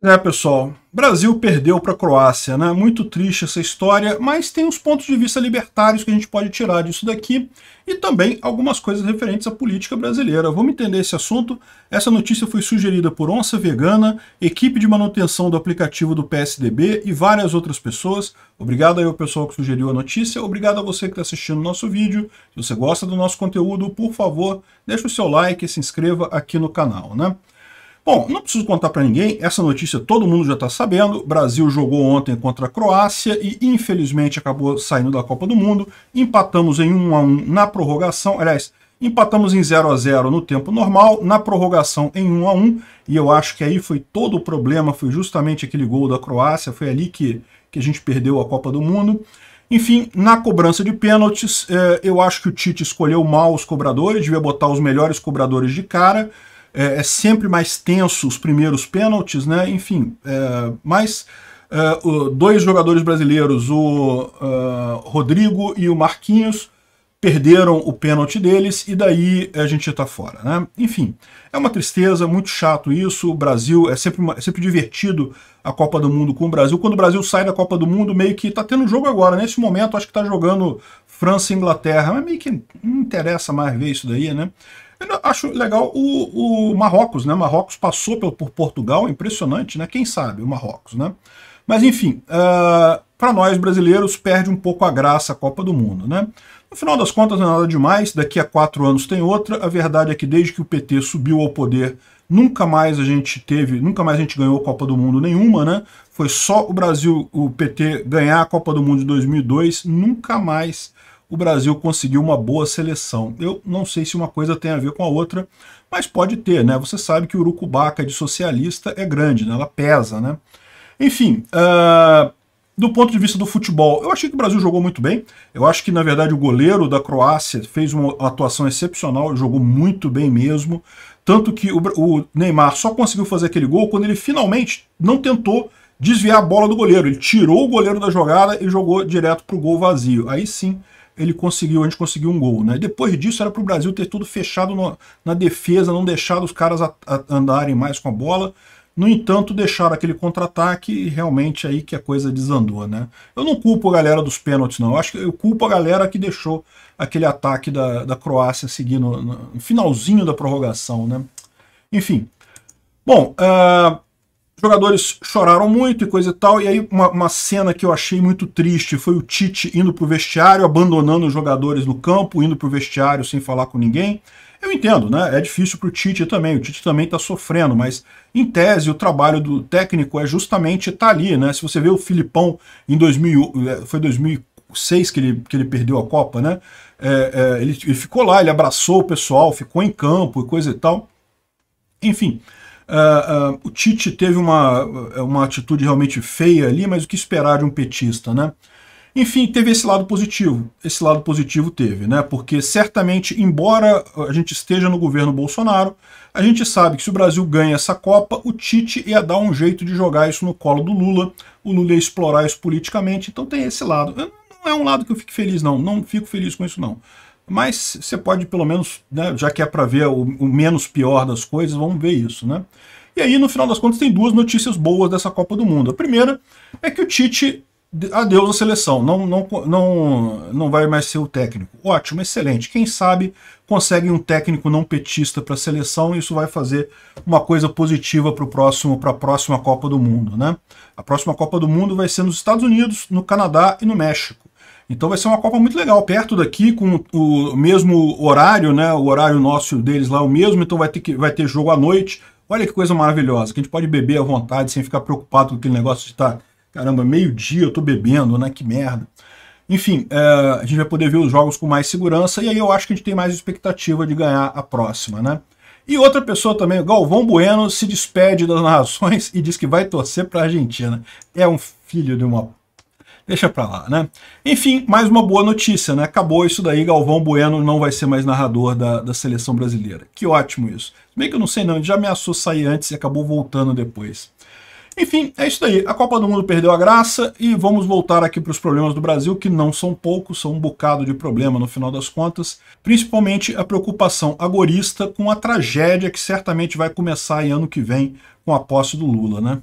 É, pessoal, Brasil perdeu para a Croácia, né? Muito triste essa história, mas tem uns pontos de vista libertários que a gente pode tirar disso daqui e também algumas coisas referentes à política brasileira. Vamos entender esse assunto. Essa notícia foi sugerida por Onça Vegana, equipe de manutenção do aplicativo do PSDB e várias outras pessoas. Obrigado aí ao pessoal que sugeriu a notícia, obrigado a você que está assistindo o nosso vídeo. Se você gosta do nosso conteúdo, por favor, deixa o seu like e se inscreva aqui no canal, né? Bom, não preciso contar para ninguém, essa notícia todo mundo já está sabendo. Brasil jogou ontem contra a Croácia e infelizmente acabou saindo da Copa do Mundo. Empatamos em 1 a 1 na prorrogação. Aliás, empatamos em 0 a 0 no tempo normal, na prorrogação em 1 a 1, e eu acho que aí foi todo o problema, foi justamente aquele gol da Croácia, foi ali que que a gente perdeu a Copa do Mundo. Enfim, na cobrança de pênaltis, eh, eu acho que o Tite escolheu mal os cobradores, devia botar os melhores cobradores de cara é, é sempre mais tenso os primeiros pênaltis, né? Enfim, é, mas é, dois jogadores brasileiros, o uh, Rodrigo e o Marquinhos, perderam o pênalti deles e daí a gente está fora. Né? Enfim, é uma tristeza, muito chato isso. O Brasil é sempre, uma, é sempre divertido a Copa do Mundo com o Brasil. Quando o Brasil sai da Copa do Mundo, meio que está tendo jogo agora. Né? Nesse momento, acho que está jogando França e Inglaterra, mas meio que não interessa mais ver isso daí, né? Eu acho legal o, o Marrocos, né? Marrocos passou por, por Portugal, impressionante, né? Quem sabe o Marrocos, né? Mas enfim, uh, eh, para nós brasileiros perde um pouco a graça a Copa do Mundo, né? No final das contas, não é nada demais, daqui a quatro anos tem outra. A verdade é que desde que o PT subiu ao poder, nunca mais a gente teve, nunca mais a gente ganhou a Copa do Mundo nenhuma, né? Foi só o Brasil, o PT, ganhar a Copa do Mundo de 2002, nunca mais o Brasil conseguiu uma boa seleção. Eu não sei se uma coisa tem a ver com a outra, mas pode ter, né? Você sabe que o urucubaca de socialista é grande, né? Ela pesa, né? Enfim, uh, do ponto de vista do futebol, eu achei que o Brasil jogou muito bem. Eu acho que, na verdade, o goleiro da Croácia fez uma atuação excepcional, jogou muito bem mesmo. Tanto que o, o Neymar só conseguiu fazer aquele gol quando ele finalmente não tentou desviar a bola do goleiro. Ele tirou o goleiro da jogada e jogou direto para o gol vazio. Aí sim, ele conseguiu, a gente conseguiu um gol. Né? Depois disso era para o Brasil ter tudo fechado no, na defesa, não deixar os caras a, a andarem mais com a bola. No entanto, deixaram aquele contra-ataque e realmente aí que a coisa desandou, né? Eu não culpo a galera dos pênaltis, não. Eu acho que eu culpo a galera que deixou aquele ataque da, da Croácia seguindo no, finalzinho da prorrogação, né? Enfim. Bom, uh, jogadores choraram muito e coisa e tal, e aí uma, uma, cena que eu achei muito triste foi o Tite indo pro vestiário, abandonando os jogadores no campo, indo pro vestiário sem falar com ninguém. Eu entendo, né? É difícil pro Tite também, o Tite também tá sofrendo, mas em tese o trabalho do técnico é justamente estar tá ali, né? Se você vê o Filipão em 2000, é, foi 2006 que ele, que ele perdeu a Copa, né? É, é, ele, ele ficou lá, ele abraçou o pessoal, ficou em campo e coisa e tal. Enfim, Uh, o Tite teve uma, é, uma atitude realmente feia ali, mas o que esperar de um petista, né? Enfim, teve esse lado positivo. Esse lado positivo teve, né? Porque certamente, embora a gente esteja no governo Bolsonaro, a gente sabe que se o Brasil ganha essa Copa, o Tite ia dar um jeito de jogar isso no colo do Lula, o Lula ia explorar isso politicamente, então tem esse lado. Não é um lado que eu fique feliz, não. Não fico feliz com isso, não. Mas você pode, pelo menos, né, já que é para ver o, o, menos pior das coisas, vamos ver isso, né? E aí, no final das contas, tem duas notícias boas dessa Copa do Mundo. A primeira é que o Tite adeus à seleção, não, não, não, não vai mais ser o técnico. Ótimo, excelente. Quem sabe consegue um técnico não petista para a seleção e isso vai fazer uma coisa positiva para próximo para a próxima Copa do Mundo, né? A próxima Copa do Mundo vai ser nos Estados Unidos, no Canadá e no México. Então vai ser uma Copa muito legal, perto daqui, com o mesmo horário, né? O horário nosso deles lá é o mesmo, então vai ter, que, vai ter jogo à noite. Olha que coisa maravilhosa, que a gente pode beber à vontade sem ficar preocupado com aquele negócio de estar, tá, caramba, meio-dia eu tô bebendo, né? Que merda. Enfim, é, a gente vai poder ver os jogos com mais segurança e aí eu acho que a gente tem mais expectativa de ganhar a próxima, né? E outra pessoa também, Galvão Bueno, se despede das narrações e diz que vai torcer para a Argentina. É um filho de uma deixa pra lá, né? Enfim, mais uma boa notícia, né? Acabou isso daí, Galvão Bueno não vai ser mais narrador da, da seleção brasileira. Que ótimo isso. Bem que eu não sei não, ele já ameaçou sair antes e acabou voltando depois. Enfim, é isso daí. A Copa do Mundo perdeu a graça e vamos voltar aqui para os problemas do Brasil, que não são poucos, são um bocado de problema no final das contas. Principalmente a preocupação agorista com a tragédia que certamente vai começar ano que vem com a posse do Lula, né?